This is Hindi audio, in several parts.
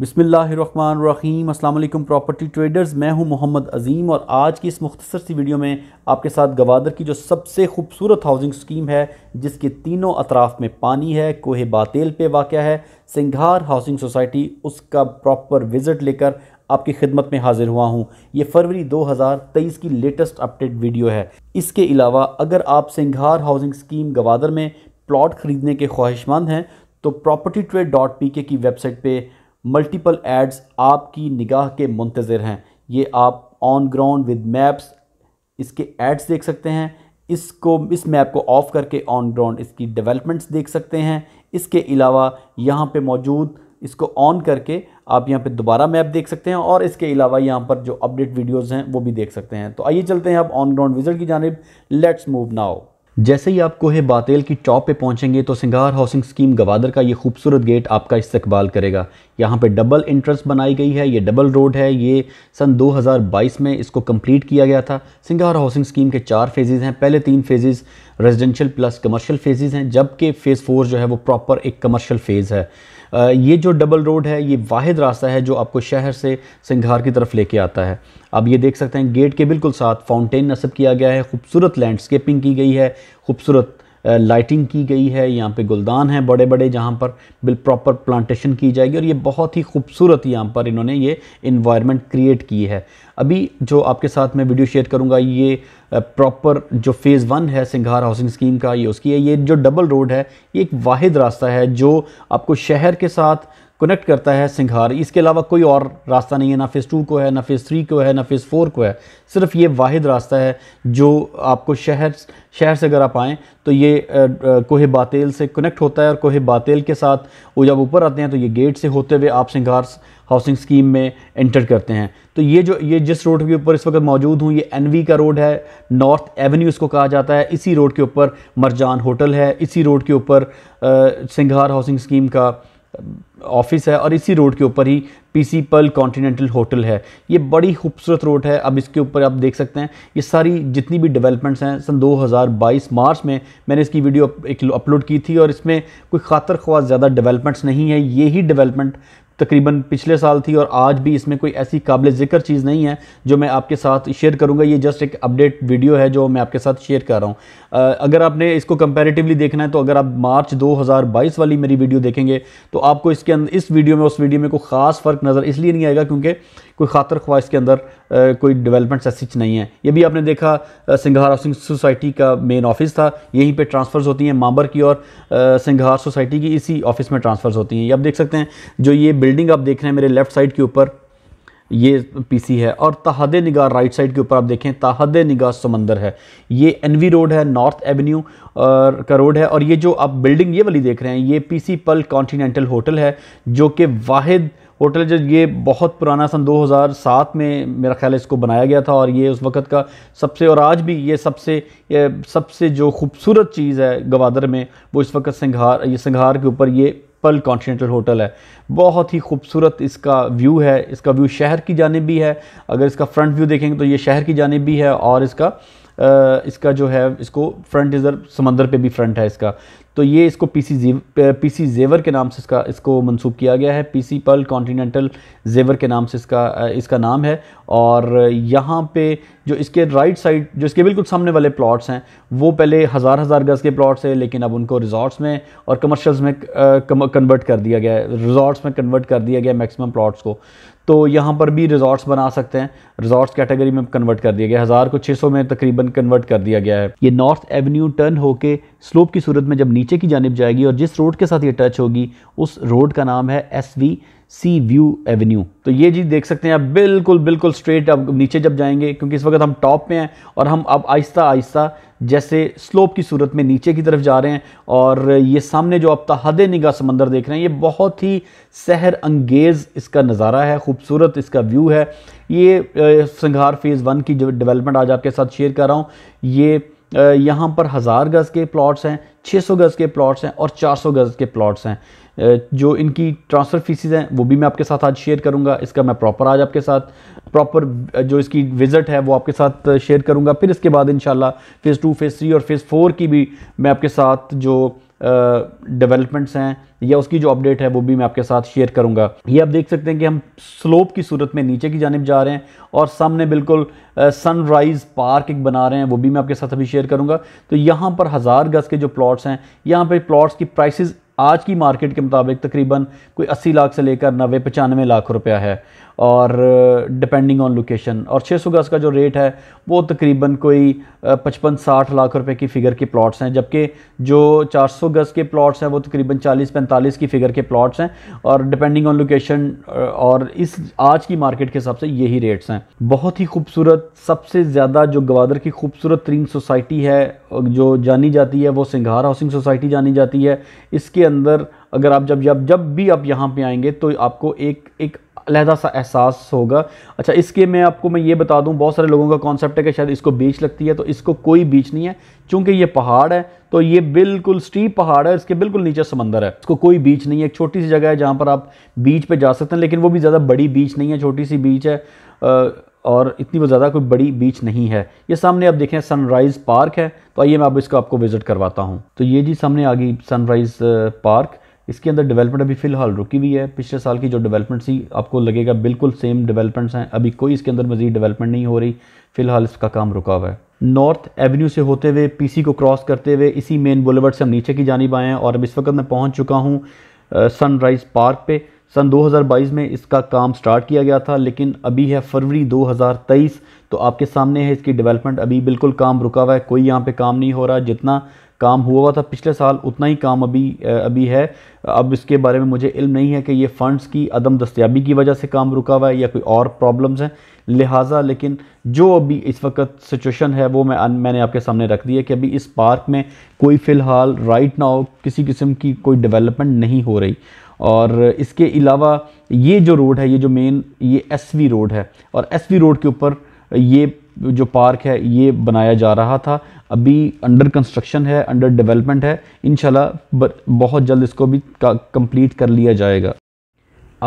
बिसमीम अल्लाम प्रॉपर्टी ट्रेडर्स मैं हूं मोहम्मद अजीम और आज की इस मुख्तर सी वीडियो में आपके साथ गवादर की जो सबसे खूबसूरत हाउसिंग स्कीम है जिसके तीनों अतराफ़ में पानी है कोहे बातेल पे वाक़ है सिंघार हाउसिंग सोसाइटी उसका प्रॉपर विज़िट लेकर आपकी खिदमत में हाजिर हुआ हूँ ये फरवरी 2023 की लेटेस्ट अपडेट वीडियो है इसके अलावा अगर आप सिंघार हाउसिंग स्कीम गवादर में प्लॉट ख़रीदने के ख्वाहिशमंद हैं तो प्रॉपर्टी ट्रेड डॉट पी के की वेबसाइट पे मल्टीपल एड्स आपकी निगाह के मुंतज़र हैं ये आप ऑन ग्राउंड विद मैप्स इसके एड्स देख सकते हैं इसको इस मैप को ऑफ़ करके ऑन ग्राउंड इसकी डेवलपमेंट्स देख सकते हैं इसके अलावा यहाँ पे मौजूद इसको ऑन करके आप यहाँ पे दोबारा मैप देख सकते हैं और इसके अलावा यहाँ पर जो अपडेट वीडियोज़ हैं वो भी देख सकते हैं तो आइए चलते हैं आप ऑन ग्राउंड विजिट की जानब लेट्स मूव नाउ जैसे ही आप कोहे बातेल की टॉप पे पहुंचेंगे तो सिंगार हाउसिंग स्कीम गवादर का ये खूबसूरत गेट आपका इस्तकबाल करेगा यहाँ पे डबल इंट्रेंस बनाई गई है ये डबल रोड है ये सन 2022 में इसको कंप्लीट किया गया था सिंगार हाउसिंग स्कीम के चार फेजेज़ हैं पहले तीन phases residential plus commercial phases हैं जबकि फ़ेज़ फोर जो है वो प्रॉपर एक कमर्शल फ़ेज़ है ये जो डबल रोड है ये वाद रास्ता है जो आपको शहर से सिंघार की तरफ लेके आता है अब ये देख सकते हैं गेट के बिल्कुल साथ फाउंटेन नस्ब किया गया है खूबसूरत लैंडस्केपिंग की गई है खूबसूरत लाइटिंग की गई है यहाँ पे गुलदान हैं बड़े बड़े जहाँ पर बिल प्रॉपर प्लांटेशन की जाएगी और ये बहुत ही खूबसूरत यहाँ पर इन्होंने ये इन्वायरमेंट क्रिएट की है अभी जो आपके साथ मैं वीडियो शेयर करूँगा ये प्रॉपर जो फ़ेज़ वन है सिंघार हाउसिंग स्कीम का ये उसकी है ये जो डबल रोड है ये एक वाद रास्ता है जो आपको शहर के साथ कनेक्ट करता है सिंघार इसके अलावा कोई और रास्ता नहीं है ना फेज़ टू को है ना फेज़ थ्री को है ना फेज़ फोर को है सिर्फ ये वाहिद रास्ता है जो आपको शहर शहर से अगर आप आएँ तो ये कोहे बातेल से कनेक्ट होता है और कोहे बातेल के साथ वो जब ऊपर आते हैं तो ये गेट से होते हुए आप सिंघार हाउसिंग स्कीम में एंटर करते हैं तो ये जो ये जिस रोड के ऊपर इस वक्त मौजूद हूँ ये एनवी का रोड है नॉर्थ एवेन्यू इसको कहा जाता है इसी रोड के ऊपर मरजान होटल है इसी रोड के ऊपर सिंघार हाउसिंग स्कीम का ऑफिस है और इसी रोड के ऊपर ही पीसीपल पल कॉन्टिनेंटल होटल है ये बड़ी खूबसूरत रोड है अब इसके ऊपर आप देख सकते हैं ये सारी जितनी भी डेवलपमेंट्स हैं सन 2022 मार्च में मैंने इसकी वीडियो एक अपलोड की थी और इसमें कोई खातर ख्वास ज़्यादा डेवलपमेंट्स नहीं है ये ही डेवलपमेंट तकरीबन पिछले साल थी और आज भी इसमें कोई ऐसी काबिल ज़िक्र चीज़ नहीं है जो मैं आपके साथ शेयर करूँगा ये जस्ट एक अपडेट वीडियो है जो मैं आपके साथ शेयर कर रहा हूँ अगर आपने इसको कंपेरेटिवली देखना है तो अगर आप मार्च 2022 वाली मेरी वीडियो देखेंगे तो आपको इसके अंदर इस वीडियो में उस वीडियो में कोई ख़ास फ़र्क नज़र इसलिए नहीं आएगा क्योंकि कोई खातर ख्वाह इसके अंदर कोई डेवलपमेंट ऐसी नहीं है ये भी आपने देखा सिंघार हाउसिंग सोसाइटी का मेन ऑफिस था यहीं पे ट्रांसफ़र्स होती हैं मांबर की और सिंघार सोसाइटी की इसी ऑफिस में ट्रांसफ़र्स होती हैं ये आप देख सकते हैं जो ये बिल्डिंग आप देख रहे हैं मेरे लेफ्ट साइड के ऊपर ये पीसी है और तहद निगाह राइट साइड के ऊपर आप देखें तहद निगाह समंदर है ये एनवी रोड है नॉर्थ एवेन्यू का रोड है और ये जो आप बिल्डिंग ये वाली देख रहे हैं ये पीसी पल कॉन्टीनेंटल होटल है जो कि वाहिद होटल जो ये बहुत पुराना सन 2007 में मेरा ख्याल है इसको बनाया गया था और ये उस वक्त का सबसे और आज भी ये सबसे ये सबसे जो खूबसूरत चीज़ है गवादर में वो इस वक्त सिंघार ये सिंघार के ऊपर ये पल कॉन्टीनेंटल होटल है बहुत ही खूबसूरत इसका व्यू है इसका व्यू शहर की जानब भी है अगर इसका फ्रंट व्यू देखेंगे तो ये शहर की जानब भी है और इसका इसका जो है इसको फ्रंट रिजर्व समंदर पे भी फ्रंट है इसका तो ये इसको पीसी जेव पीसी जेवर के नाम से इसका इसको मंसूब किया गया है पीसी पर्ल कॉन्टीनेंटल जेवर के नाम से इसका इसका नाम है और यहाँ पे जो इसके राइट साइड जो इसके बिल्कुल सामने वाले प्लॉट्स हैं वो पहले हज़ार हज़ार गज़ के प्लॉट्स हैं लेकिन अब उनको रिजॉर्ट्स में और कमर्शल्स में कन्वर्ट कर दिया गया है रिजॉर्ट्स में कन्वर्ट कर दिया गया मैक्सिमम प्लॉट्स को तो यहाँ पर भी रिजॉर्ट्स बना सकते हैं रिजॉर्ट्स कैटेगरी में कन्वर्ट कर दिया गया हज़ार को 600 में तकरीबन कन्वर्ट कर दिया गया है ये नॉर्थ एवेन्यू टर्न होके स्लोप की सूरत में जब नीचे की जानब जाएगी और जिस रोड के साथ ये टच होगी उस रोड का नाम है S V sea view avenue तो ये चीज़ देख सकते हैं आप बिल्कुल बिल्कुल स्ट्रेट अब नीचे जब जाएंगे क्योंकि इस वक्त हम टॉप में हैं और हम अब आहिस्ता आहिस्ता जैसे स्लोप की सूरत में नीचे की तरफ जा रहे हैं और ये सामने जो आप तहद निगाह समंदर देख रहे हैं ये बहुत ही सहर अंगेज़ इसका नज़ारा है खूबसूरत इसका व्यू है ये संघार फेज़ वन की जो डेवलपमेंट आज आपके साथ शेयर कर रहा हूँ ये यहाँ पर हज़ार गज़ के प्लॉट्स हैं 600 गज़ के प्लॉट्स हैं और 400 गज़ के प्लॉट्स हैं जो इनकी ट्रांसफ़र फीसिस हैं वो भी मैं आपके साथ आज शेयर करूँगा इसका मैं प्रॉपर आज आपके साथ प्रॉपर जो इसकी विज़िट है वो आपके साथ शेयर करूँगा फिर इसके बाद इन फेज़ टू फेज़ थ्री और फेज़ फ़ोर की भी मैं आपके साथ जो डेवलपमेंट्स हैं या उसकी जो अपडेट है वो भी मैं आपके साथ शेयर करूंगा ये आप देख सकते हैं कि हम स्लोप की सूरत में नीचे की जानब जा रहे हैं और सामने बिल्कुल सनराइज़ पार्क एक बना रहे हैं वो भी मैं आपके साथ अभी शेयर करूंगा तो यहाँ पर हज़ार गज़ के जो प्लॉट्स हैं यहाँ पर प्लॉट्स की प्राइसेस आज की मार्केट के मुताबिक तकरीबन कोई अस्सी लाख से लेकर नबे पचानवे लाख रुपया है और डिपेंडिंग ऑन लोकेशन और छः सौ गज़ का जो रेट है वो तकरीबन कोई पचपन साठ लाख रुपए की फ़िगर के प्लॉट्स हैं जबकि जो चार सौ गज़ के प्लॉट्स हैं वो तकरीबन चालीस पैंतालीस की फ़िगर के प्लॉट्स हैं और डिपेंडिंग ऑन लोकेशन और इस आज की मार्केट के हिसाब से यही रेट्स हैं बहुत ही खूबसूरत सबसे ज़्यादा जो गवादर की खूबसूरत तरीन सोसाइटी है जो जानी जाती है वो सिंघार हाउसिंग सोसाइटी जानी जाती है इसके अंदर अगर आप जब जब जब भी आप यहाँ पे आएंगे तो आपको एक एक अलहदा सा एहसास होगा अच्छा इसके मैं आपको मैं ये बता दूँ बहुत सारे लोगों का कॉन्सेप्ट है कि शायद इसको बीच लगती है तो इसको कोई बीच नहीं है क्योंकि ये पहाड़ है तो ये बिल्कुल स्टीप पहाड़ है इसके बिल्कुल नीचे समंदर है इसको कोई बीच नहीं है एक छोटी सी जगह है जहाँ पर आप बीच पर जा सकते हैं लेकिन वो भी ज़्यादा बड़ी बीच नहीं है छोटी सी बीच है और इतनी वो ज़्यादा कोई बड़ी बीच नहीं है ये सामने आप देखें सनराइज़ पार्क है तो आइए मैं अब इसका आपको विज़िट करवाता हूँ तो ये जी सामने आ गई सनराइज़ पार्क इसके अंदर डेवलपमेंट अभी फ़िलहाल रुकी हुई है पिछले साल की जो डेवलपमेंट थी आपको लगेगा बिल्कुल सेम डेवलपमेंट्स हैं अभी कोई इसके अंदर मज़ीद डेवलपमेंट नहीं हो रही फ़िलहाल इसका काम रुका हुआ है नॉर्थ एवेन्यू से होते हुए पीसी को क्रॉस करते हुए इसी मेन बुलेवर्ड से हम नीचे की जानी आए हैं और अब इस वक्त मैं पहुँच चुका हूँ सनराइज़ पार्क पर सन 2022 में इसका काम स्टार्ट किया गया था लेकिन अभी है फरवरी 2023 तो आपके सामने है इसकी डेवलपमेंट अभी बिल्कुल काम रुका हुआ है कोई यहाँ पे काम नहीं हो रहा जितना काम हुआ हुआ था पिछले साल उतना ही काम अभी अभी है अब इसके बारे में मुझे इल्म नहीं है कि ये फ़ंड्स की अदम दस्तियाबी की वजह से काम रुका हुआ है या कोई और प्रॉब्लम्स हैं लिहाजा लेकिन जो अभी इस वक्त सिचुएशन है वो मैं मैंने आपके सामने रख दिया है कि अभी इस पार्क में कोई फ़िलहाल राइट ना हो किसी किस्म की कोई डेवलपमेंट नहीं हो रही और इसके अलावा ये जो रोड है ये जो मेन ये एस रोड है और एस रोड के ऊपर ये जो पार्क है ये बनाया जा रहा था अभी अंडर कंस्ट्रक्शन है अंडर डेवलपमेंट है इन बहुत जल्द इसको भी कंप्लीट कर लिया जाएगा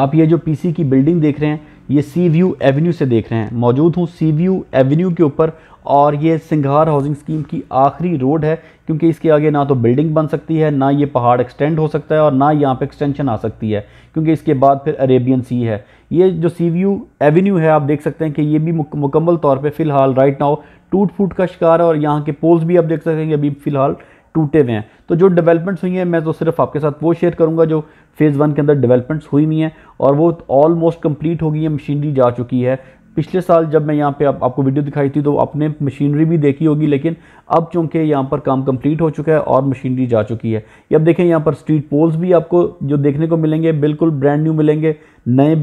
आप ये जो पीसी की बिल्डिंग देख रहे हैं ये सी व्यू एवेन्यू से देख रहे हैं मौजूद हूँ सी व्यू एवेन्यू के ऊपर और ये सिंघार हाउसिंग स्कीम की आखिरी रोड है क्योंकि इसके आगे ना तो बिल्डिंग बन सकती है ना ये पहाड़ एक्सटेंड हो सकता है और ना यहाँ पे एक्सटेंशन आ सकती है क्योंकि इसके बाद फिर अरेबियन सी है ये जो सी व्यू एवेन्यू है आप देख सकते हैं कि ये भी मुकम्मल तौर पर फ़िलहाल राइट नाउ टूट फूट का शिकार है और यहाँ के पोल्स भी आप देख सकते हैं कि अभी फ़िलहाल टूटे हुए हैं तो जो डेवलपमेंट्स हुई हैं मैं तो सिर्फ आपके साथ वो शेयर करूंगा जो फेज़ वन के अंदर डेवलपमेंट्स हुई हुई हैं और वो ऑलमोस्ट कंप्लीट हो गई है मशीनरी जा चुकी है पिछले साल जब मैं यहाँ पे आप, आपको वीडियो दिखाई थी तो आपने मशीनरी भी देखी होगी लेकिन अब चूँकि यहाँ पर काम कंप्लीट हो चुका है और मशीनरी जा चुकी है अब देखें यहाँ पर स्ट्रीट पोल्स भी आपको जो देखने को मिलेंगे बिल्कुल ब्रांड न्यू मिलेंगे नए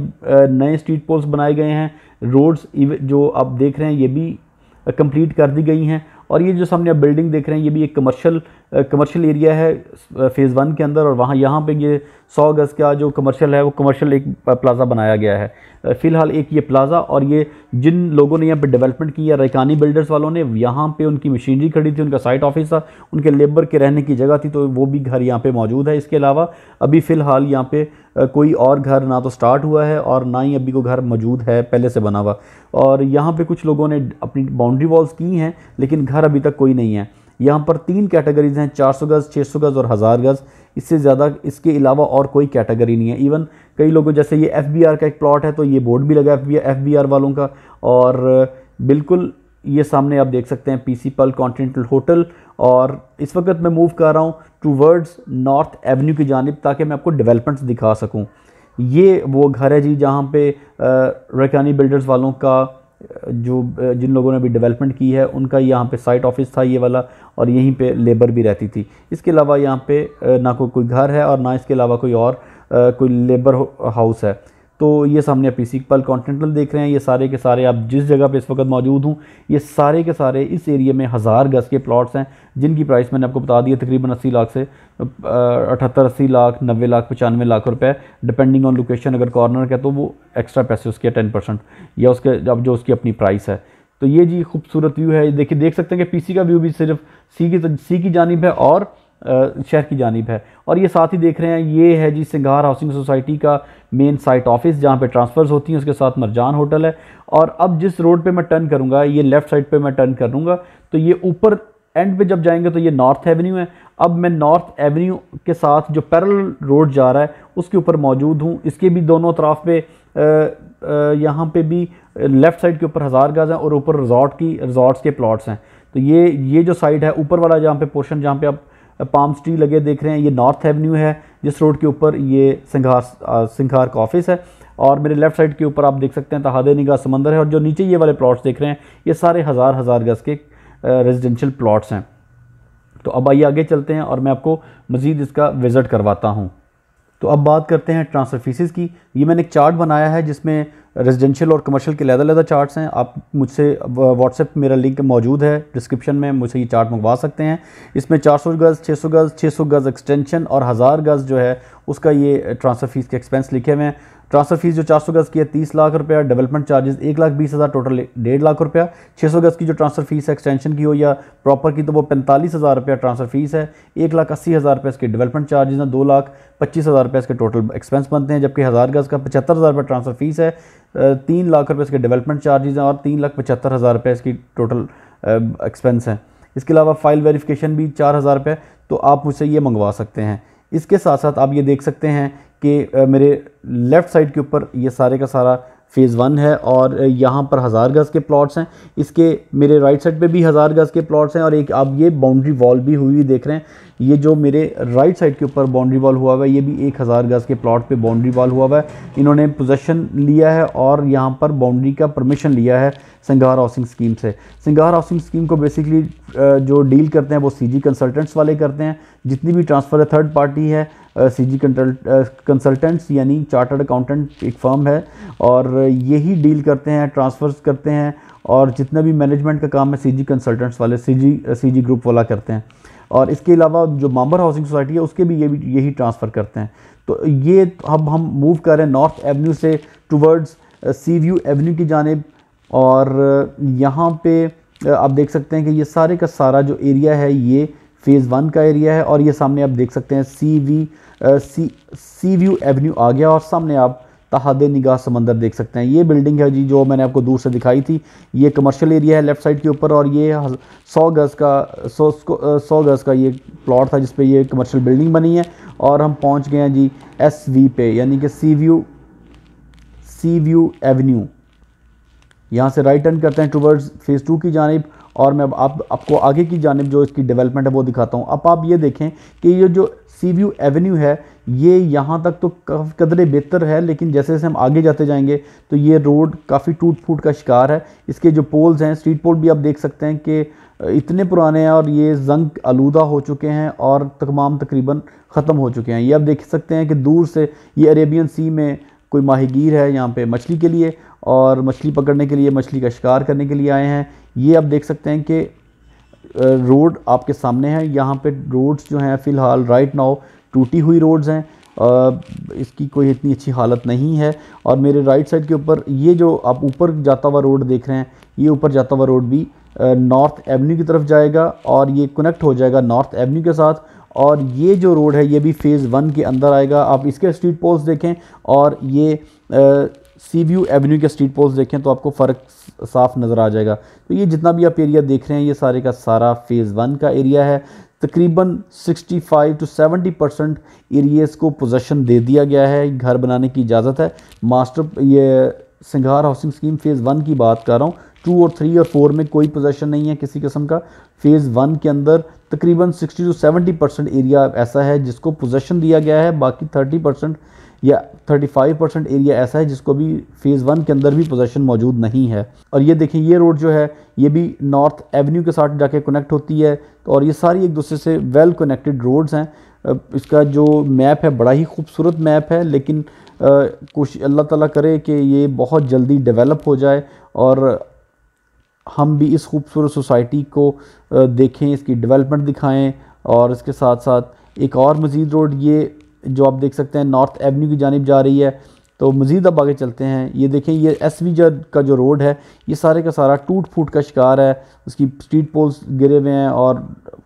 नए स्ट्रीट पोल्स बनाए गए हैं रोड्स जो आप देख रहे हैं ये भी कंप्लीट कर दी गई हैं और ये जो सामने आप बिल्डिंग देख रहे हैं ये भी एक कमर्शियल कमर्शियल एरिया है फेज़ वन के अंदर और वहाँ यहाँ पे ये सौ गज़ का जो कमर्शियल है वो कमर्शियल एक प्लाज़ा बनाया गया है फ़िलहाल एक ये प्लाज़ा और ये जिन लोगों ने यहाँ पे डेवलपमेंट की है रैकानी बिल्डर्स वालों ने यहाँ पे उनकी मशीनरी खड़ी थी उनका साइट ऑफिस था उनके लेबर के रहने की जगह थी तो वो भी घर यहाँ पर मौजूद है इसके अलावा अभी फ़िलहाल यहाँ पर कोई और घर ना तो स्टार्ट हुआ है और ना ही अभी को घर मौजूद है पहले से बना हुआ और यहाँ पे कुछ लोगों ने अपनी बाउंड्री वॉल्स की हैं लेकिन घर अभी तक कोई नहीं है यहाँ पर तीन कैटेगरीज हैं 400 गज़ 600 गज़ और हज़ार गज़ इससे ज़्यादा इसके अलावा और कोई कैटेगरी नहीं है इवन कई लोगों जैसे ये एफ का एक प्लॉट है तो ये बोर्ड भी लगा एफ बी वालों का और बिल्कुल ये सामने आप देख सकते हैं पी सी पल कॉन्टिनेंटल होटल और इस वक्त मैं मूव कर रहा हूँ टू वर्ड्स नॉर्थ एवेन्यू की जानब ताकि मैं आपको डेवलपमेंट्स दिखा सकूँ ये वो घर है जी जहाँ पे रकानी बिल्डर्स वालों का जो जिन लोगों ने अभी डेवलपमेंट की है उनका यहाँ पे साइट ऑफिस था ये वाला और यहीं पे लेबर भी रहती थी इसके अलावा यहाँ पे ना कोई कोई घर है और ना इसके अलावा कोई और कोई लेबर हाउस है तो ये सामने आप पी पल कॉन्टिनेंटल देख रहे हैं ये सारे के सारे आप जिस जगह पे इस वक्त मौजूद हूँ ये सारे के सारे इस एरिया में हज़ार गज़ के प्लॉट्स हैं जिनकी प्राइस मैंने आपको बता दी है तकरीबन अस्सी लाख से अठहत्तर अस्सी लाख नब्बे लाख पचानवे लाख रुपए डिपेंडिंग ऑन लोकेशन अगर कॉर्नर का तो वो एक्स्ट्रा पैसे उसके टेन परसेंट या उसके अब जो उसकी अपनी प्राइस है तो ये जी खूबसूरत व्यू है देखिए देख सकते हैं कि पीसी का व्यू भी सिर्फ सी की सी की जानब है और शहर की जानब है और ये साथ ही देख रहे हैं ये है जी सिंगार हाउसिंग सोसाइटी का मेन साइट ऑफिस जहाँ पे ट्रांसफ़र्स होती हैं उसके साथ मरजान होटल है और अब जिस रोड पे मैं टर्न करूँगा ये लेफ़्ट साइड पे मैं टर्न करूँगा तो ये ऊपर एंड पे जब जाएंगे तो ये नॉर्थ एवेन्यू है अब मैं नॉर्थ एवेन्यू के साथ जो पैरल रोड जा रहा है उसके ऊपर मौजूद हूँ इसके भी दोनों तरफ पे यहाँ पे भी लेफ़्ट साइड के ऊपर हज़ार गज़ हैं और ऊपर रिजॉर्ट की रिजॉर्ट्स के प्लाट्स हैं तो ये ये जो साइड है ऊपर वाला जहाँ पे पोर्शन जहाँ पे आप पाम स्ट्री लगे देख रहे हैं ये नॉर्थ एवेन्यू है जिस रोड के ऊपर ये सिंघार सिंघार का ऑफिस है और मेरे लेफ्ट साइड के ऊपर आप देख सकते हैं तहादे निगाह समंदर है और जो नीचे ये वाले प्लॉट्स देख रहे हैं ये सारे हज़ार हज़ार गज़ के रेजिडेंशियल प्लॉट्स हैं तो अब आइए आगे चलते हैं और मैं आपको मज़ीद इसका विज़िट करवाता हूँ तो अब बात करते हैं ट्रांसफ़र फीसिस की ये मैंने एक चार्ट बनाया है जिसमें रेजिडेंशियल और कमर्शियल के लहदा लहदा चार्ट्स हैं आप मुझसे व्हाट्सएप मेरा लिंक मौजूद है डिस्क्रिप्शन में मुझसे ये चार्ट मंगवा सकते हैं इसमें 400 गज़ 600 गज़ 600 गज़ एक्सटेंशन और हज़ार गज़ जो है उसका ये ट्रांसफ़र फ़ीस के एक्सपेंस लिखे हुए हैं ट्रांसफर फीस जो 400 गज की है तीस लाख रुपया डेवलपमेंट चार्जेस एक लाख बीस हज़ार टोटल डेढ़ लाख रुपया 600 गज की जो ट्रांसफर फीस है एक्सटेंशन की हो या प्रॉपर की तो वो पैंतालीस हज़ार रुपया ट्रांसफर फीस है एक लाख अस्सी हज़ार रुपये इसके डेवलपमेंट चार्जेस हैं दो लाख पच्चीस हज़ार रुपये इसके टोटल एक्सपेंस बनते हैं जबकि हज़ार गज का पचहत्तर हज़ार रुपये ट्रांसफर फीस है तीन लाख रुपये इसके डेवलपमेंट चार्जेज हैं और तीन लाख पचहत्तर हज़ार रुपये इसकी टोटल एक्सपेंस है इसके अलावा फाइल वेरीफिकेशन भी चार हज़ार रुपये तो आप मुझसे ये मंगवा सकते हैं इसके साथ साथ आप ये देख सकते हैं कि मेरे लेफ़्ट साइड के ऊपर ये सारे का सारा फ़ेज़ वन है और यहाँ पर हज़ार गज़ के प्लॉट्स हैं इसके मेरे राइट साइड पे भी हज़ार गज़ के प्लॉट्स हैं और एक आप ये बाउंड्री वॉल भी हुई हुई देख रहे हैं ये जो मेरे राइट साइड के ऊपर बाउंड्री वॉल हुआ हुआ है ये भी एक हज़ार गज़ के प्लॉट पे बाउंड्री वॉल हुआ हुआ है इन्होंने पोजेसन लिया है और यहाँ पर बाउंड्री का परमिशन लिया है सिंगार हाउसिंग स्कीम से सिंगार हाउसिंग स्कीम को बेसिकली जो डील करते हैं वो सी जी कंसल्टेंट्स वाले करते हैं जितनी भी ट्रांसफ़र है थर्ड पार्टी है सी जी कंसल्टेंट्स यानी चार्टर्ड अकाउंटेंट एक फर्म है और यही डील करते हैं ट्रांसफ़र्स करते हैं और जितना भी मैनेजमेंट का काम है सी जी कंसल्टेंट्स वाले सी जी सी जी ग्रुप वाला करते हैं और इसके अलावा जो मामर हाउसिंग सोसाइटी है उसके भी ये भी यही ट्रांसफ़र करते हैं तो ये अब हम मूव कर रहे हैं नॉर्थ एवेन्यू से टूवर्ड्स सी व्यू एवेन्यू की जानब और यहाँ पे आप देख सकते हैं कि ये सारे का सारा जो एरिया है ये फेज़ वन का एरिया है और ये सामने आप देख सकते हैं C V C sea view avenue आ गया और सामने आप तहाद निगाह समंदर देख सकते हैं ये बिल्डिंग है जी जो मैंने आपको दूर से दिखाई थी ये कमर्शियल एरिया है लेफ्ट साइड के ऊपर और ये सौ गज़ का सौ सौ गज़ का ये प्लॉट था जिसपे ये कमर्शियल बिल्डिंग बनी है और हम पहुंच गए हैं जी एस वी पे यानी कि sea view sea view avenue यहाँ से राइट टर्न करते हैं टूवर्ड्स फेज़ टू की जानब और मैं आप आपको आगे की जानब जो इसकी डेवलपमेंट है वो दिखाता हूँ अब आप ये देखें कि ये जो सी व्यू एवेन्यू है ये यहाँ तक तो काफ़ी कदरे बेहतर है लेकिन जैसे जैसे हम आगे जाते जाएंगे तो ये रोड काफ़ी टूट फूट का शिकार है इसके जो पोल्स हैं स्ट्रीट पोल भी आप देख सकते हैं कि इतने पुराने हैं और ये जंग आलूदा हो चुके हैं और तमाम तकरीबन ख़त्म हो चुके हैं ये आप देख सकते हैं कि दूर से ये अरेबियन सी में कोई माहिगीर है यहाँ पे मछली के लिए और मछली पकड़ने के लिए मछली का शिकार करने के लिए आए हैं ये आप देख सकते हैं कि रोड आपके सामने है यहाँ पे रोड्स जो हैं फ़िलहाल राइट नाउ टूटी हुई रोड्स हैं इसकी कोई इतनी अच्छी हालत नहीं है और मेरे राइट साइड के ऊपर ये जो आप ऊपर जाता हुआ रोड देख रहे हैं ये ऊपर जाता हुआ रोड भी नॉर्थ एवेन्यू की तरफ जाएगा और ये कनेक्ट हो जाएगा नॉर्थ एवेन्यू के साथ और ये जो रोड है ये भी फेज़ वन के अंदर आएगा आप इसके स्ट्रीट पोल्स देखें और ये सी व्यू एवेन्यू के स्ट्रीट पोल्स देखें तो आपको फ़र्क साफ नज़र आ जाएगा तो ये जितना भी आप एरिया देख रहे हैं ये सारे का सारा फ़ेज़ वन का एरिया है तकरीबन 65 टू 70 परसेंट एरिएज़ को पोजेसन दे दिया गया है घर बनाने की इजाज़त है मास्टर ये सिंगार हाउसिंग स्कीम फ़ेज़ वन की बात कर रहा हूँ टू और थ्री और फोर में कोई पोजेसन नहीं है किसी किस्म का फ़ेज़ वन के अंदर तकरीबन 60 टू 70 परसेंट एरिया ऐसा है जिसको पोजेसन दिया गया है बाकी 30 परसेंट या 35 परसेंट एरिया ऐसा है जिसको भी फेज़ वन के अंदर भी पोजेशन मौजूद नहीं है और ये देखें ये रोड जो है ये भी नॉर्थ एवेन्यू के साथ जाके कनेक्ट होती है और ये सारी एक दूसरे से वेल कनेक्टेड रोड्स हैं इसका जो मैप है बड़ा ही खूबसूरत मैप है लेकिन कोशिश अल्लाह ताला करे कि ये बहुत जल्दी डेवलप हो जाए और हम भी इस खूबसूरत सोसाइटी को देखें इसकी डेवलपमेंट दिखाएं और इसके साथ साथ एक और मज़ीद रोड ये जो आप देख सकते हैं नॉर्थ एवेन्यू की जानब जा रही है तो मज़ीद अब आगे चलते हैं ये देखें ये एस वी का जो रोड है ये सारे का सारा टूट फूट का शिकार है उसकी स्ट्रीट पोल्स गिरे हुए हैं और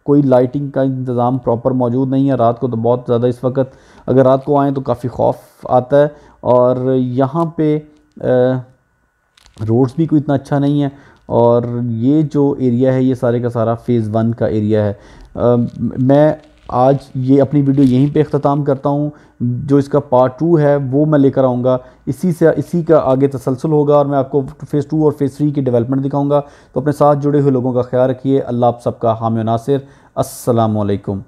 कोई लाइटिंग का इंतज़ाम प्रॉपर मौजूद नहीं है रात को तो बहुत ज़्यादा इस वक्त अगर रात को आएँ तो काफ़ी खौफ आता है और यहाँ पे रोड्स भी कोई इतना अच्छा नहीं है और ये जो एरिया है ये सारे का सारा फ़ेज़ वन का एरिया है आ, मैं आज ये अपनी वीडियो यहीं पे अख्ताम करता हूँ जो इसका पार्ट टू है वो मैं लेकर आऊँगा इसी से इसी का आगे तसलसल होगा और मैं आपको फ़ेज़ टू और फ़ेज़ थ्री की डेवलपमेंट दिखाऊँगा तो अपने साथ जुड़े हुए लोगों का ख्याल रखिए अल्लाह आप सबका हामिनासर असलकम